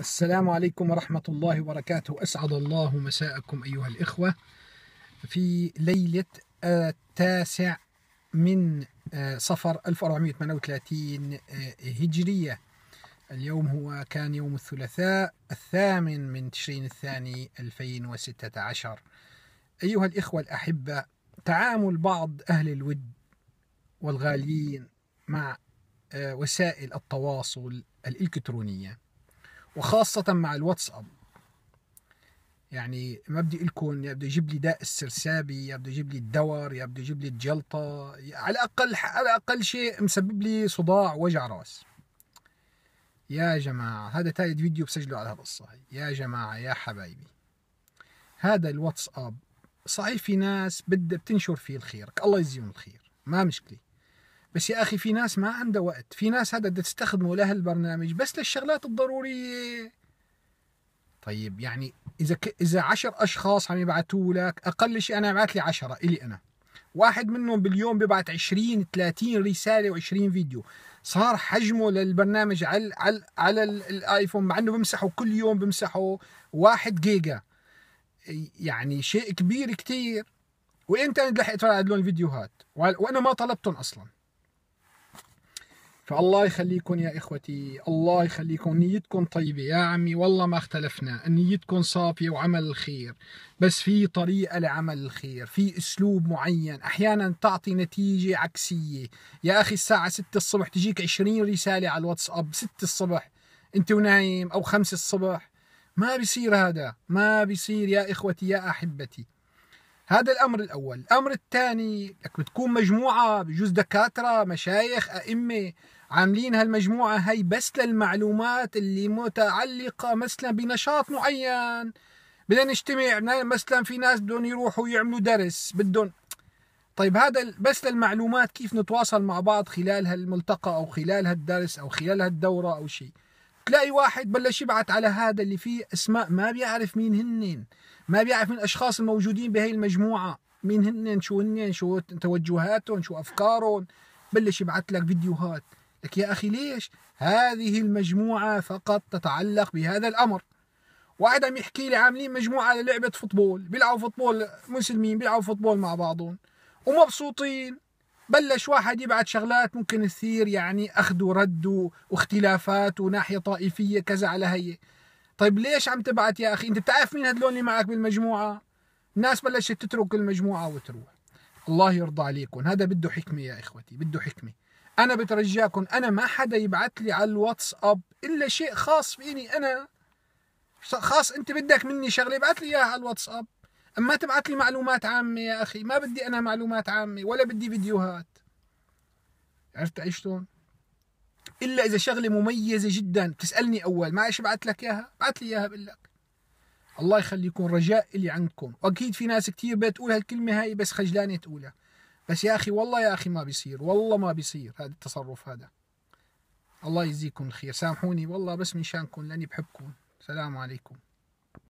السلام عليكم ورحمة الله وبركاته أسعد الله مساءكم أيها الإخوة في ليلة التاسع من آه، صفر 1438 آه، هجرية اليوم هو كان يوم الثلاثاء الثامن من تشرين الثاني 2016 أيها الإخوة الأحبة تعامل بعض أهل الود والغاليين مع آه، وسائل التواصل الإلكترونية وخاصة مع الواتساب يعني ما بدي لكم يا بده يجيب لي داء السرسابي يا بده يجيب لي الدور يا بده يجيب لي الجلطة على الأقل على الأقل شيء مسبب لي صداع وجع راس يا جماعة هذا ثالث فيديو بسجله على هذا الصحي يا جماعة يا حبايبي هذا الواتساب صحيح في ناس بدها بتنشر فيه الخير الله يجزيهم الخير ما مشكله بس يا اخي في ناس ما عندها وقت في ناس هذا بدها تستخدمه له البرنامج بس للشغلات الضروريه طيب يعني اذا ك... اذا 10 اشخاص عم يبعثوا لك اقل شيء انا بعت لي 10 الي انا واحد منهم باليوم ببعت 20 30 رساله و20 فيديو صار حجمه للبرنامج على على على الايفون مع انه بمسحه كل يوم بمسحه واحد جيجا يعني شيء كبير كتير وانت لحقت على لون الفيديوهات وانا ما طلبتهم اصلا فالله يخليكم يا إخوتي الله يخليكم نيتكم طيبة يا عمي والله ما اختلفنا نيتكم صافية وعمل الخير بس في طريقة لعمل الخير في أسلوب معين أحيانا تعطي نتيجة عكسية يا أخي الساعة 6 الصبح تجيك 20 رسالة على الواتساب 6 الصبح أنت ونايم أو 5 الصبح ما بيصير هذا ما بيصير يا إخوتي يا أحبتي هذا الامر الاول الامر الثاني لك بتكون مجموعه بجوز دكاتره مشايخ ائمه عاملين هالمجموعه هي بس للمعلومات اللي متعلقه مثلا بنشاط معين بدنا نجتمع مثلا في ناس بدهم يروحوا يعملوا درس بدهم طيب هذا بس للمعلومات كيف نتواصل مع بعض خلال هالملتقى او خلال هالدرس او خلال هالدوره او شيء تلاقي واحد بلش يبعث على هذا اللي فيه اسماء ما بيعرف مين هنن ما بيعرف من الاشخاص الموجودين بهي المجموعه مين هنن شو هنن شو توجهاتهم شو افكارهم بلش يبعث لك فيديوهات لك يا اخي ليش هذه المجموعه فقط تتعلق بهذا الامر واحد عم يحكي لي عاملين مجموعه للعبه فوتبول بيلعبوا فوتبول مسلمين بيلعبوا فوتبول مع بعضهم ومبسوطين بلش واحد يبعث شغلات ممكن تثير يعني اخذ ورد واختلافات وناحيه طائفيه كذا على هي طيب ليش عم تبعت يا اخي انت بتعرف مين هذول اللي معك بالمجموعه الناس بلشت تترك المجموعه وتروح الله يرضى عليكم هذا بده حكمه يا اخوتي بده حكمه انا بترجاكم انا ما حدا يبعث لي على الواتساب الا شيء خاص فيني انا خاص انت بدك مني شغله ابعث لي اياها على الواتساب اما تبعث لي معلومات عامه يا اخي ما بدي انا معلومات عامه ولا بدي فيديوهات عرفت عيشتون الا اذا شغله مميزه جدا بتسالني اول ايش ابعث لك اياها ابعث لي اياها بقول لك الله يخليكم رجاء اللي عندكم واكيد في ناس كثير بتقول هالكلمه هاي بس خجلانه تقولها بس يا اخي والله يا اخي ما بيصير والله ما بيصير هذا التصرف هذا الله يجزيكم الخير سامحوني والله بس من شانكم لاني بحبكم سلام عليكم